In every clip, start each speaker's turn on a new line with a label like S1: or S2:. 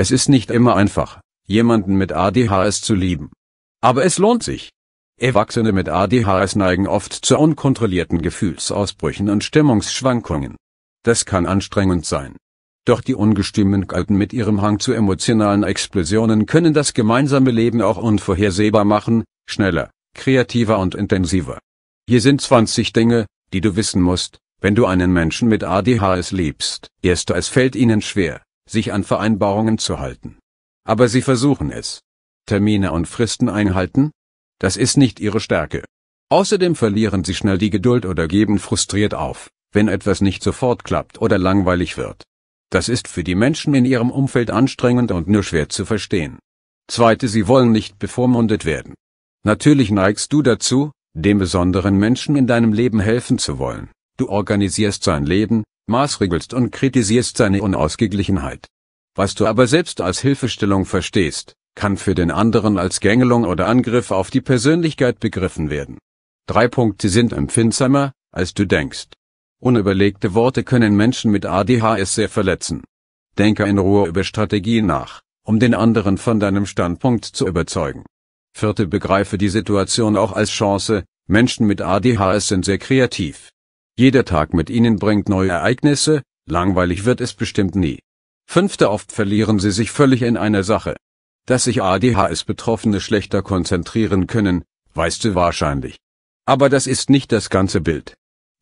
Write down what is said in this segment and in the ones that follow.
S1: Es ist nicht immer einfach, jemanden mit ADHS zu lieben. Aber es lohnt sich. Erwachsene mit ADHS neigen oft zu unkontrollierten Gefühlsausbrüchen und Stimmungsschwankungen. Das kann anstrengend sein. Doch die ungestümen Kalten mit ihrem Hang zu emotionalen Explosionen können das gemeinsame Leben auch unvorhersehbar machen, schneller, kreativer und intensiver. Hier sind 20 Dinge, die du wissen musst, wenn du einen Menschen mit ADHS liebst. Erster, es fällt ihnen schwer, sich an Vereinbarungen zu halten. Aber sie versuchen es. Termine und Fristen einhalten? Das ist nicht ihre Stärke. Außerdem verlieren sie schnell die Geduld oder geben frustriert auf, wenn etwas nicht sofort klappt oder langweilig wird. Das ist für die Menschen in ihrem Umfeld anstrengend und nur schwer zu verstehen. Zweite, sie wollen nicht bevormundet werden. Natürlich neigst du dazu, dem besonderen Menschen in deinem Leben helfen zu wollen. Du organisierst sein Leben, maßregelst und kritisierst seine Unausgeglichenheit. Was du aber selbst als Hilfestellung verstehst, kann für den anderen als Gängelung oder Angriff auf die Persönlichkeit begriffen werden. Drei Punkte sind empfindsamer, als du denkst. Unüberlegte Worte können Menschen mit ADHS sehr verletzen. Denke in Ruhe über Strategien nach, um den anderen von deinem Standpunkt zu überzeugen. Vierte begreife die Situation auch als Chance, Menschen mit ADHS sind sehr kreativ. Jeder Tag mit ihnen bringt neue Ereignisse, langweilig wird es bestimmt nie. Fünfte oft verlieren sie sich völlig in einer Sache. Dass sich ADHS-Betroffene schlechter konzentrieren können, weißt du wahrscheinlich. Aber das ist nicht das ganze Bild.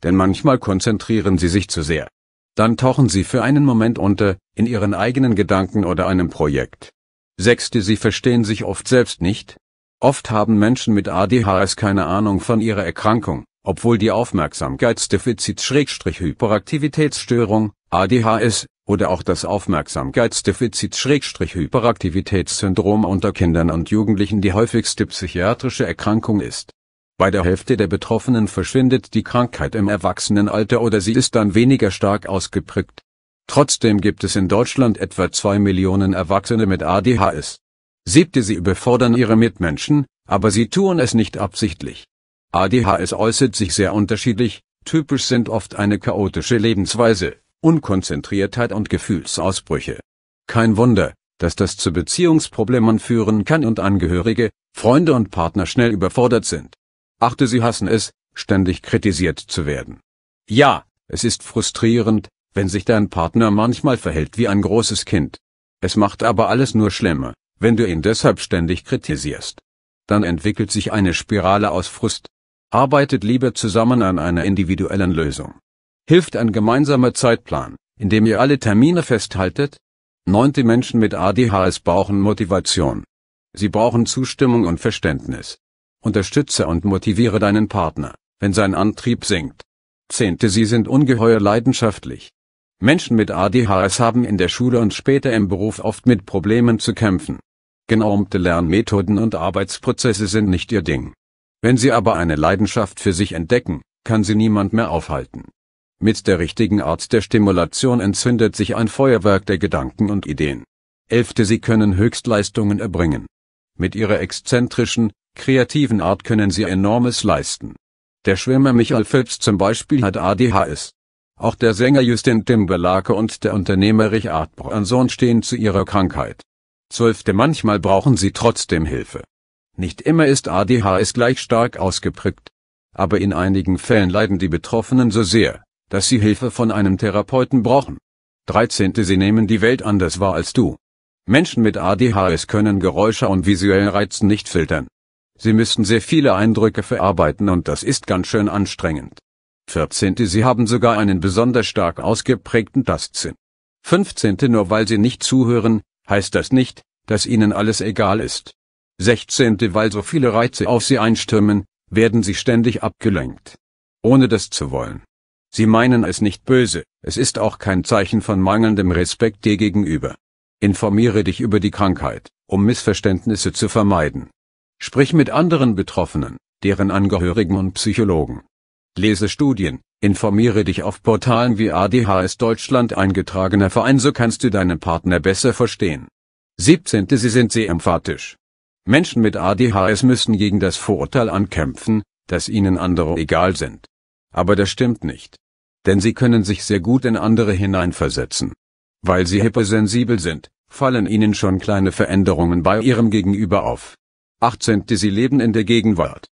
S1: Denn manchmal konzentrieren sie sich zu sehr. Dann tauchen sie für einen Moment unter, in ihren eigenen Gedanken oder einem Projekt. Sechste, sie verstehen sich oft selbst nicht. Oft haben Menschen mit ADHS keine Ahnung von ihrer Erkrankung. Obwohl die Aufmerksamkeitsdefizit-Hyperaktivitätsstörung, ADHS, oder auch das Aufmerksamkeitsdefizit-Hyperaktivitätssyndrom unter Kindern und Jugendlichen die häufigste psychiatrische Erkrankung ist. Bei der Hälfte der Betroffenen verschwindet die Krankheit im Erwachsenenalter oder sie ist dann weniger stark ausgeprägt. Trotzdem gibt es in Deutschland etwa zwei Millionen Erwachsene mit ADHS. Siebte sie überfordern ihre Mitmenschen, aber sie tun es nicht absichtlich. ADHS äußert sich sehr unterschiedlich, typisch sind oft eine chaotische Lebensweise, Unkonzentriertheit und Gefühlsausbrüche. Kein Wunder, dass das zu Beziehungsproblemen führen kann und Angehörige, Freunde und Partner schnell überfordert sind. Achte, sie hassen es, ständig kritisiert zu werden. Ja, es ist frustrierend, wenn sich dein Partner manchmal verhält wie ein großes Kind. Es macht aber alles nur schlimmer, wenn du ihn deshalb ständig kritisierst. Dann entwickelt sich eine Spirale aus Frust, Arbeitet lieber zusammen an einer individuellen Lösung. Hilft ein gemeinsamer Zeitplan, in dem ihr alle Termine festhaltet? Neunte Menschen mit ADHS brauchen Motivation. Sie brauchen Zustimmung und Verständnis. Unterstütze und motiviere deinen Partner, wenn sein Antrieb sinkt. Zehnte Sie sind ungeheuer leidenschaftlich. Menschen mit ADHS haben in der Schule und später im Beruf oft mit Problemen zu kämpfen. Genormte Lernmethoden und Arbeitsprozesse sind nicht ihr Ding. Wenn sie aber eine Leidenschaft für sich entdecken, kann sie niemand mehr aufhalten. Mit der richtigen Art der Stimulation entzündet sich ein Feuerwerk der Gedanken und Ideen. Elfte Sie können Höchstleistungen erbringen. Mit ihrer exzentrischen, kreativen Art können Sie enormes leisten. Der Schwimmer Michael Phelps zum Beispiel hat ADHS. Auch der Sänger Justin Timberlake und der Unternehmer Richard Branson stehen zu ihrer Krankheit. Zwölfte Manchmal brauchen Sie trotzdem Hilfe. Nicht immer ist ADHS gleich stark ausgeprägt. Aber in einigen Fällen leiden die Betroffenen so sehr, dass sie Hilfe von einem Therapeuten brauchen. 13. Sie nehmen die Welt anders wahr als du. Menschen mit ADHS können Geräusche und visuellen Reizen nicht filtern. Sie müssen sehr viele Eindrücke verarbeiten und das ist ganz schön anstrengend. 14. Sie haben sogar einen besonders stark ausgeprägten Tastsinn. 15. Nur weil sie nicht zuhören, heißt das nicht, dass ihnen alles egal ist. 16. Weil so viele Reize auf sie einstürmen, werden sie ständig abgelenkt. Ohne das zu wollen. Sie meinen es nicht böse, es ist auch kein Zeichen von mangelndem Respekt dir gegenüber. Informiere dich über die Krankheit, um Missverständnisse zu vermeiden. Sprich mit anderen Betroffenen, deren Angehörigen und Psychologen. Lese Studien, informiere dich auf Portalen wie ADHS Deutschland eingetragener Verein, so kannst du deinen Partner besser verstehen. 17. Sie sind sehr emphatisch. Menschen mit ADHS müssen gegen das Vorurteil ankämpfen, dass ihnen andere egal sind. Aber das stimmt nicht. Denn sie können sich sehr gut in andere hineinversetzen. Weil sie hypersensibel sind, fallen ihnen schon kleine Veränderungen bei ihrem Gegenüber auf. 18. Sie leben in der Gegenwart.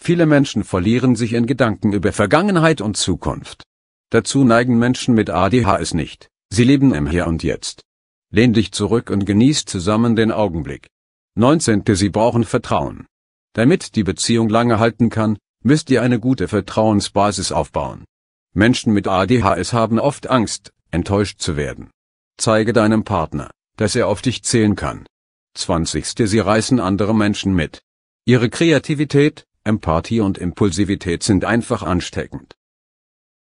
S1: Viele Menschen verlieren sich in Gedanken über Vergangenheit und Zukunft. Dazu neigen Menschen mit ADHS nicht, sie leben im Hier und Jetzt. Lehn dich zurück und genieß zusammen den Augenblick. 19. Sie brauchen Vertrauen. Damit die Beziehung lange halten kann, müsst ihr eine gute Vertrauensbasis aufbauen. Menschen mit ADHS haben oft Angst, enttäuscht zu werden. Zeige deinem Partner, dass er auf dich zählen kann. 20. Sie reißen andere Menschen mit. Ihre Kreativität, Empathie und Impulsivität sind einfach ansteckend.